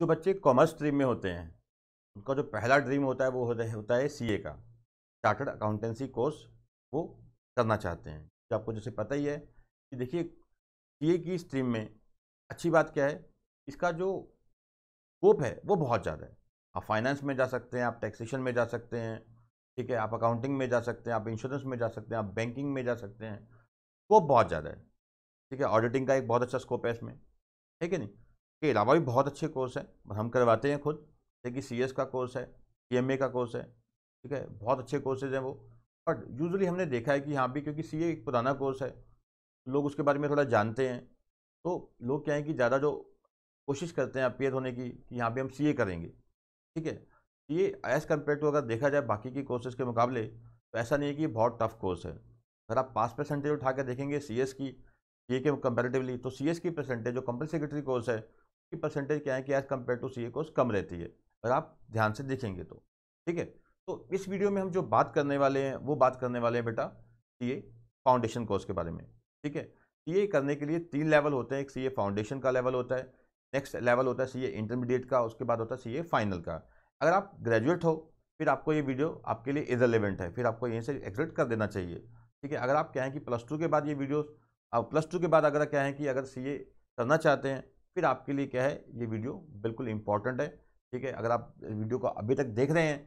जो बच्चे commerce stream में होते हैं उनका जो पहला ड्रीम होता है वो होता है सी का चार्टर्ड अकाउंटेंसी कोर्स वो करना चाहते हैं तो आपको जैसे पता ही है कि देखिए सी की स्ट्रीम में अच्छी बात क्या है इसका जो स्कोप है वो बहुत ज़्यादा है आप फाइनेंस में जा सकते हैं आप टैक्सेशन में जा सकते हैं ठीक है आप अकाउंटिंग में जा सकते हैं आप इंश्योरेंस में जा सकते हैं आप बैंकिंग में जा सकते हैं स्कोप बहुत ज़्यादा है ठीक है ऑडिटिंग का एक बहुत अच्छा स्कोप है इसमें ठीक है नहीं के अलावा भी बहुत अच्छे कोर्स हैं हम करवाते हैं खुद जैसे कि सी का कोर्स है सी का कोर्स है ठीक है बहुत अच्छे कोर्सेज हैं वो बट यूजली हमने देखा है कि यहाँ भी क्योंकि सी एक पुराना कोर्स है लोग उसके बारे में थोड़ा जानते हैं तो लोग क्या है कि ज़्यादा जो कोशिश करते हैं अपीयर होने की कि यहाँ पे हम सी करेंगे ठीक है ये एज़ कम्पेयर टू अगर देखा जाए बाकी की कोर्सेज के मुकाबले तो ऐसा नहीं है कि बहुत टफ कोर्स है अगर आप पास परसेंटेज उठा कर देखेंगे सी की सी के कंपेरेटिवली तो सी की परसेंटेज जो कंपल सेक्रेटरी कोर्स है की परसेंटेज क्या है कि as compare to C course कम रहती है अगर आप ध्यान से देखेंगे तो ठीक है तो इस वीडियो में हम जो बात करने वाले हैं वो बात करने वाले हैं बेटा सी फाउंडेशन कोर्स के बारे में ठीक है सी करने के लिए तीन लेवल होते हैं एक सी फाउंडेशन का लेवल होता है नेक्स्ट लेवल होता है सी इंटरमीडिएट का उसके बाद होता है सी फाइनल का अगर आप ग्रेजुएट हो फिर आपको ये वीडियो आपके लिए इरेलीवेंट है फिर आपको यहीं से एग्जिट कर देना चाहिए ठीक है अगर आप क्या है कि प्लस टू के बाद ये वीडियो प्लस टू के बाद अगर क्या है कि अगर सी करना चाहते हैं फिर आपके लिए क्या है ये वीडियो बिल्कुल इंपॉर्टेंट है ठीक है अगर आप वीडियो को अभी तक देख रहे हैं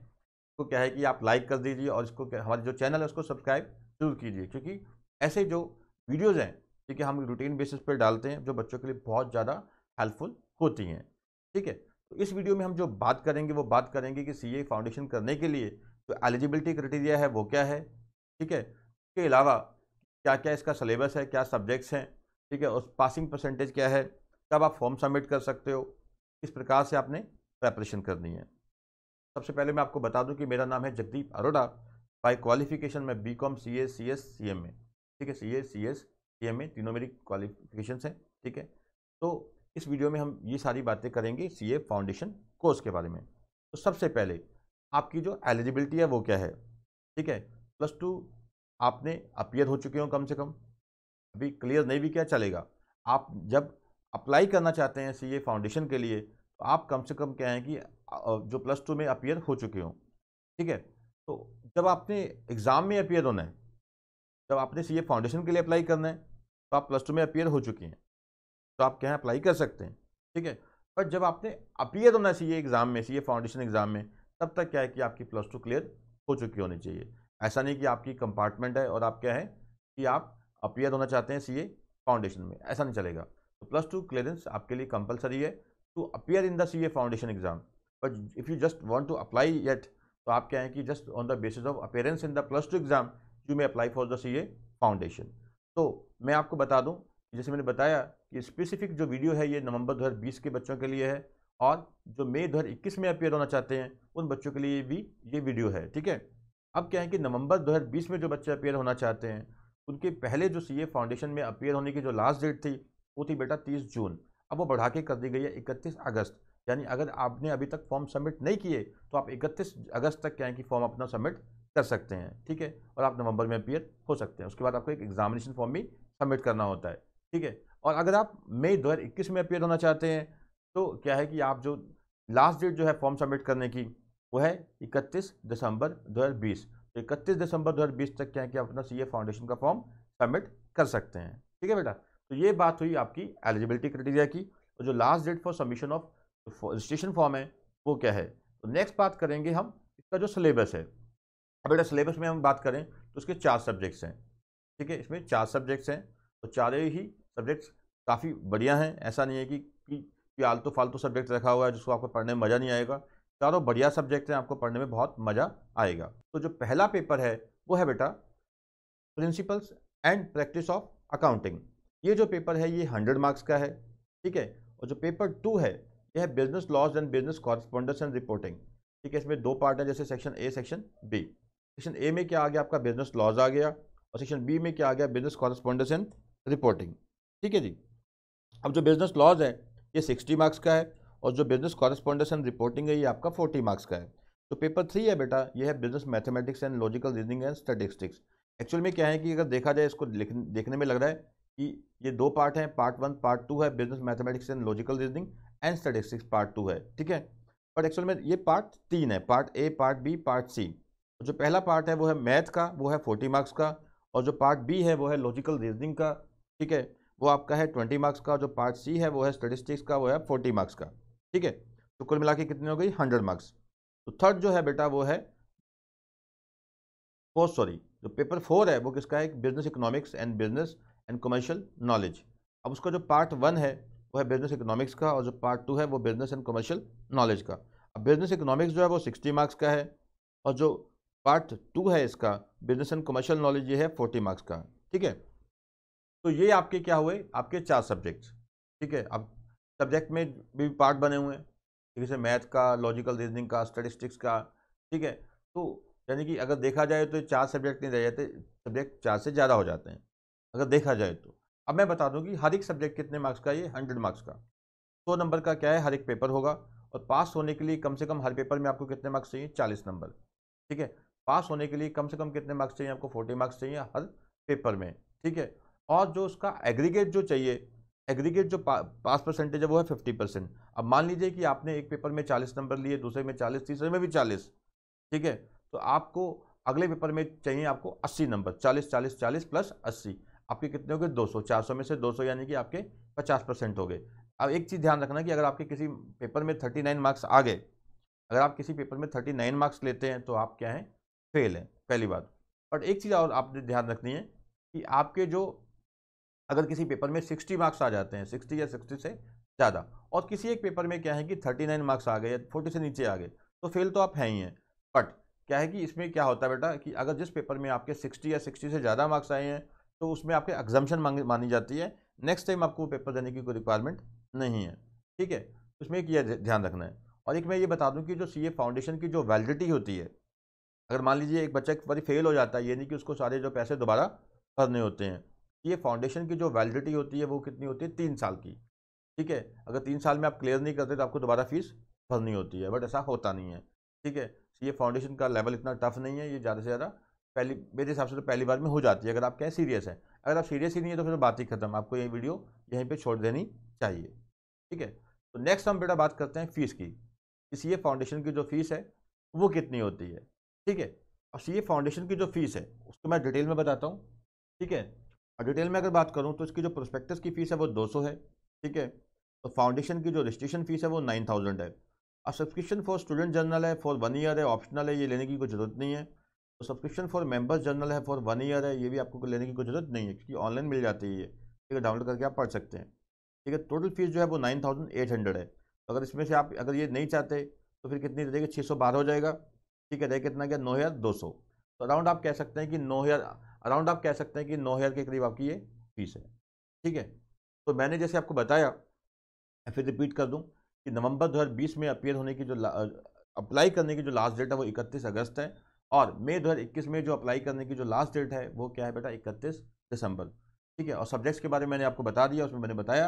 तो क्या है कि आप लाइक कर दीजिए और इसको हमारे जो चैनल है उसको सब्सक्राइब जरूर कीजिए क्योंकि ऐसे जो वीडियोज़ हैं ठीक है हम रूटीन बेसिस पर डालते हैं जो बच्चों के लिए बहुत ज़्यादा हेल्पफुल होती हैं ठीक है तो इस वीडियो में हम जो बात करेंगे वो बात करेंगे कि सी फाउंडेशन करने के लिए जो एलिजिबिलिटी क्राइटेरिया है वो क्या है ठीक है इसके अलावा क्या क्या इसका सलेबस है क्या सब्जेक्ट्स हैं ठीक है और पासिंग परसेंटेज क्या है तब आप फॉर्म सबमिट कर सकते हो इस प्रकार से आपने प्रेपरेशन करनी है सबसे पहले मैं आपको बता दूं कि मेरा नाम है जगदीप अरोड़ा बाई क्वालिफिकेशन में B com C A C S C M A ठीक है सी A C S C M ए तीनों मेरी क्वालिफिकेशन हैं ठीक है तो इस वीडियो में हम ये सारी बातें करेंगे सी ए फाउंडेशन कोर्स के बारे में तो सबसे पहले आपकी जो एलिजिबिलिटी है वो क्या है ठीक है प्लस टू आपने अपियर हो चुके हो कम से कम अभी क्लियर नहीं भी किया चलेगा आप जब अप्लाई करना चाहते हैं सी फाउंडेशन के लिए तो आप कम से कम क्या है कि जो प्लस टू में अपियर हो चुके हों ठीक है तो जब आपने एग्ज़ाम में अपियर होना है जब आपने सी फाउंडेशन के लिए अप्लाई करना है तो आप प्लस टू में अपियर हो चुकी हैं तो आप क्या है अप्लाई कर सकते हैं ठीक है पर जब आपने अपियर होना है सी एग्ज़ाम में सी फाउंडेशन एग्ज़ाम में तब तक क्या है कि आपकी प्लस टू क्लियर हो चुकी होनी चाहिए ऐसा नहीं कि आपकी कंपार्टमेंट है और आप क्या है कि आप अपियर होना चाहते हैं सी फाउंडेशन में ऐसा नहीं चलेगा तो प्लस टू क्लियरेंस आपके लिए कंपलसरी है to appear in the C A foundation exam but if you just want to apply yet तो आप क्या है कि just on the basis of appearance in the plus two exam you may apply for the C A foundation तो मैं आपको बता दूँ जैसे मैंने बताया कि स्पेसिफिक जो वीडियो है ये नवंबर बीस के बच्चों के लिए है और जो मई इक्कीस में अपेयर होना चाहते हैं उन बच्चों के लिए भी ये वीडियो है ठीक है अब क्या है कि नवंबर 2020 में जो बच्चे अपेयर होना चाहते हैं उनके पहले जो सी फाउंडेशन में अपेयर होने की जो लास्ट डेट थी वो थी बेटा तीस जून अब वो बढ़ा के कर दी गई है इकतीस अगस्त यानी अगर आपने अभी तक फॉर्म सबमिट नहीं किए तो आप इकतीस अगस्त तक क्या है कि फॉर्म अपना सबमिट कर सकते हैं ठीक है और आप नवंबर में अपियर हो सकते हैं उसके बाद आपको एक एग्जामिनेशन फॉर्म भी सबमिट करना होता है ठीक है और अगर आप मई दो में अपियर होना चाहते हैं तो क्या है कि आप जो लास्ट डेट जो है फॉर्म सबमिट करने की वो है इकतीस दिसंबर दो तो इकतीस दिसंबर 2020 तक क्या है कि आप अपना सी फाउंडेशन का फॉर्म सबमिट कर सकते हैं ठीक है बेटा तो ये बात हुई आपकी एलिजिबिलिटी क्राइटेरिया की और जो last date for submission of registration form है वो क्या है तो नेक्स्ट बात करेंगे हम इसका जो सिलेबस है अब बेटा सिलेबस में हम बात करें तो उसके चार सब्जेक्ट्स हैं ठीक है इसमें चार सब्जेक्ट्स हैं और चार ही सब्जेक्ट्स काफ़ी बढ़िया हैं ऐसा नहीं है कि कि आलतू फालतू सब्जेक्ट रखा हुआ है जिसको आपको पढ़ने में मज़ा नहीं आएगा चारों बढ़िया सब्जेक्ट हैं आपको पढ़ने में बहुत मज़ा आएगा तो जो पहला पेपर है वो है बेटा principles and practice of accounting ये जो पेपर है ये हंड्रेड मार्क्स का है ठीक है और जो पेपर टू है यह है business laws and business correspondence and reporting ठीक है इसमें दो पार्ट है जैसे section A section B section A में क्या आ गया आपका बिजनेस लॉज आ गया और सेक्शन बी में क्या आ गया बिजनेस कॉरस्पॉन्डेंस एंड रिपोर्टिंग ठीक है जी अब जो बिजनेस लॉज है ये सिक्सटी मार्क्स का है और जो बिजनेस कॉरस्पॉन्डेंस एंड रिपोर्टिंग है ये आपका फोर्टी मार्क्स का है तो पेपर थ्री है बेटा ये है business mathematics and logical reasoning and statistics actual में क्या है कि अगर देखा जाए इसको देखने में लग रहा है कि ये दो पार्ट हैं पार्ट वन पार्ट टू है business mathematics and logical reasoning and statistics part two है ठीक है बट एक्चुअल में ये पार्ट तीन है part A part B part C जो पहला पार्ट है वो है मैथ का वो है फोर्टी मार्क्स का और जो पार्ट बी है वो है लॉजिकल रीजनिंग का ठीक है वो आपका है ट्वेंटी मार्क्स का जो पार्ट सी है वो है स्टेटिस्टिक्स का वो है फोर्टी मार्क्स का ठीक है तो कुल मिला के कितनी हो गई हंड्रेड मार्क्स तो थर्ड जो है बेटा वो है फोर्थ सॉरी जो पेपर फोर है वो किसका है business economics and business and commercial knowledge अब उसका जो पार्ट वन है वो है बिजनेस इकोनॉमिक्स का और जो पार्ट टू है वो बिजनेस एंड कमर्शियल नॉलेज का अब बिजनेस इकोनॉमिक्स जो है वो सिक्सटी मार्क्स का है और जो पार्ट टू है इसका बिजनेस एंड कमर्शियल नॉलेज ये है फोर्टी मार्क्स का ठीक है तो ये आपके क्या हुए आपके चार सब्जेक्ट्स ठीक है अब सब्जेक्ट में भी पार्ट बने हुए हैं ठीक है मैथ का लॉजिकल रीजनिंग का स्टेटिस्टिक्स का ठीक है तो यानी कि अगर देखा जाए तो चार सब्जेक्ट नहीं रह जाते सब्जेक्ट चार से ज़्यादा हो जाते हैं अगर देखा जाए तो अब मैं बता दूँगी कि हर एक सब्जेक्ट कितने मार्क्स का ये हंड्रेड मार्क्स का सौ नंबर का क्या है हर एक पेपर होगा और पास होने के लिए कम से कम हर पेपर में आपको कितने मार्क्स चाहिए चालीस नंबर ठीक है पास होने के लिए कम से कम कितने मार्क्स चाहिए आपको फोर्टी मार्क्स चाहिए हर पेपर में ठीक है और जो उसका एग्रीगेट जो चाहिए एग्रीगेट जो पा, पास परसेंटेज है वो है फिफ्टी परसेंट अब मान लीजिए कि आपने एक पेपर में चालीस नंबर लिए दूसरे में चालीस तीसरे में भी चालीस ठीक है तो आपको अगले पेपर में चाहिए आपको अस्सी नंबर चालीस चालीस चालीस प्लस अस्सी आपके कितने हो गए 200 400 में से 200 यानी कि आपके 50 परसेंट हो गए अब एक चीज़ ध्यान रखना कि अगर आपके किसी पेपर में 39 मार्क्स आ गए अगर आप किसी पेपर में 39 मार्क्स लेते हैं तो आप क्या हैं फेल हैं पहली बात बट एक चीज़ और आप ध्यान रखनी है कि आपके जो अगर किसी पेपर में सिक्सटी मार्क्स आ जाते हैं सिक्सटी या सिक्सटी से ज़्यादा और किसी एक पेपर में क्या है कि थर्टी नाइन मार्क्स आ गए या फोर्टी से नीचे आ गए तो फेल तो आप हैं ही हैं बट क्या है कि इसमें क्या होता है बेटा कि अगर जिस पेपर में आपके सिक्सटी या सिक्सटी से ज़्यादा मार्क्स आए हैं तो उसमें आपके एग्जामेशन मानी जाती है नेक्स्ट टाइम आपको पेपर देने की कोई रिक्वायरमेंट नहीं है ठीक है उसमें एक यह ध्यान रखना है और एक मैं ये बता दूं कि जो सी फाउंडेशन की जो वैलिडिटी होती है अगर मान लीजिए एक बच्चा एक बार फेल हो जाता है ये नहीं कि उसको सारे जो पैसे दोबारा भरने होते हैं ये फाउंडेशन की जो वैलिडिटी होती है वो कितनी होती है तीन साल की ठीक है अगर तीन साल में आप क्लियर नहीं करते तो आपको दोबारा फीस भरनी होती है बट ऐसा होता नहीं है ठीक है ये फाउंडेशन का लेवल इतना टफ नहीं है ये ज़्यादा से ज़्यादा पहली मेरे हिसाब से तो पहली बार में हो जाती है अगर आप कहें सीरियस हैं अगर आप सीरियस ही नहीं है तो फिर तो बात ही खत्म आपको ये वीडियो यहीं पर छोड़ देनी चाहिए ठीक है तो नेक्स्ट हम बेटा बात करते हैं फ़ीस की सी ए फाउंडेशन की जो फ़ीस है वो कितनी होती है ठीक है और सी ए फाउंडेशन की जो फ़ीस है उसको मैं डिटेल में बताता हूँ ठीक है और डिटेल में अगर बात करूँ तो इसकी जो प्रोस्पेक्टस की फ़ीस है वो दो है ठीक है तो फाउंडेशन की जो रजिस्ट्रेशन फ़ीस है वो नाइन है और सब्सक्रिप्शन फॉर स्टूडेंट जर्नल है फॉर वन ईयर है ऑप्शनल है ये लेने की कोई ज़रूरत नहीं है सब्सक्रिप्शन फॉर मेंबर्स जर्नल है फॉर वन ईयर है ये भी आपको लेने की कोई जरूरत नहीं है क्योंकि ऑनलाइन मिल जाती है ये ठीक है डाउनलोड करके आप पढ़ सकते हैं ठीक है टोटल फीस जो है वो नाइन थाउजेंड एट हंड्रेड है तो अगर इसमें से आप अगर ये नहीं चाहते तो फिर कितनी रहेगी छः सौ बारह हो जाएगा ठीक है रहेगा कितना क्या नौ हज़ार दो सौ तो अराउंड आप कह सकते हैं कि नौ हज़ार अराउंड आप कह सकते हैं कि नौ हज़ार के करीब आपकी ये फीस है ठीक है तो मैंने जैसे आपको बताया फिर रिपीट कर दूँ कि नवंबर बीस में अपियर होने की जो अप्लाई करने की जो लास्ट डेट है वो इकतीस अगस्त है और मई दो में जो अप्लाई करने की जो लास्ट डेट है वो क्या है बेटा इकतीस दिसंबर ठीक है और सब्जेक्ट्स के बारे में मैंने आपको बता दिया उसमें मैंने बताया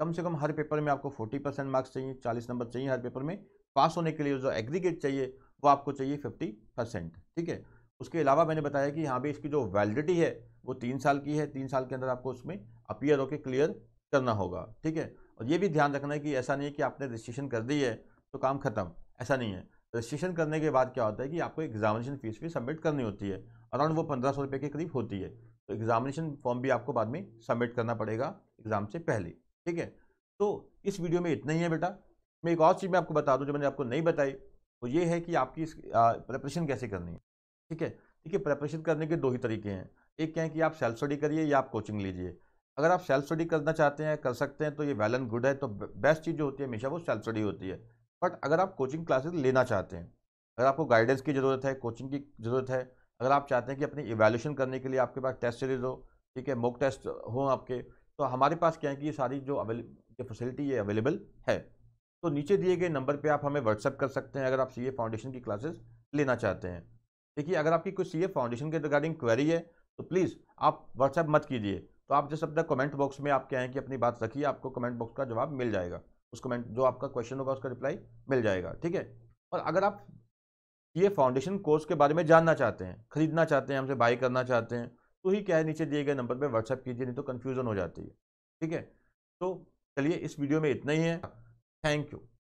कम से कम हर पेपर में आपको 40 परसेंट मार्क्स चाहिए 40 नंबर चाहिए हर पेपर में पास होने के लिए जो एग्रीगेट चाहिए वो आपको चाहिए फिफ्टी परसेंट ठीक है उसके अलावा मैंने बताया कि यहाँ पर इसकी जो वैलिडिटी है वो तीन साल की है तीन साल के अंदर आपको उसमें अपियर होकर क्लियर करना होगा ठीक है और ये भी ध्यान रखना है कि ऐसा नहीं है कि आपने रजिस्ट्रेशन कर दी है तो काम खत्म ऐसा नहीं है रजिस्ट्रेशन करने के बाद क्या होता है कि आपको एग्जामिनेशन फ़ीस भी सबमिट करनी होती है अराउंड वो पंद्रह सौ रुपये के करीब होती है तो एग्जामिनेशन फॉर्म भी आपको बाद में सबमिट करना पड़ेगा एग्ज़ाम से पहले ठीक है तो इस वीडियो में इतना ही है बेटा मैं एक और चीज़ मैं आपको बता दूँ जो मैंने आपको नहीं बताई वो ये है कि आपकी इस प्रेपरेशन कैसे करनी है ठीक है देखिए प्रेपरेशन करने के दो ही तरीके हैं एक क्या है कि आप सेल्फ स्टडी करिए या आप कोचिंग लीजिए अगर आप सेल्फ स्टडी करना चाहते हैं कर सकते हैं तो ये वेल एंड गुड है तो बेस्ट चीज़ जो होती है हमेशा वो सेल्फ स्टडी होती है बट अगर आप कोचिंग क्लासेस लेना चाहते हैं अगर आपको गाइडेंस की ज़रूरत है कोचिंग की ज़रूरत है अगर आप चाहते हैं कि अपनी इवेल्यूशन करने के लिए आपके पास टेस्ट सीरीज हो ठीक है मोक टेस्ट हो आपके तो हमारे पास क्या है कि ये सारी जो अवेलेबल फैसिलिटी ये अवेलेबल है तो नीचे दिए गए नंबर पे आप हमें व्हाट्सअप कर सकते हैं अगर आप सी फाउंडेशन की क्लासेस लेना चाहते हैं देखिए अगर आपकी कोई सी फाउंडेशन के रिगार्डिंग क्वेरी है तो प्लीज़ आप व्हाट्सअप मत कीजिए तो आप जैसे अपना कमेंट बॉक्स में आप क्या है कि अपनी बात रखिए आपको कमेंट बॉक्स का जवाब मिल जाएगा उसको कमेंट जो आपका क्वेश्चन होगा उसका रिप्लाई मिल जाएगा ठीक है और अगर आप ये फाउंडेशन कोर्स के बारे में जानना चाहते हैं खरीदना चाहते हैं हमसे बाई करना चाहते हैं तो ही क्या है नीचे दिए गए नंबर पर व्हाट्सअप कीजिए नहीं तो कन्फ्यूज़न हो जाती है ठीक है तो चलिए इस वीडियो में इतना ही है थैंक यू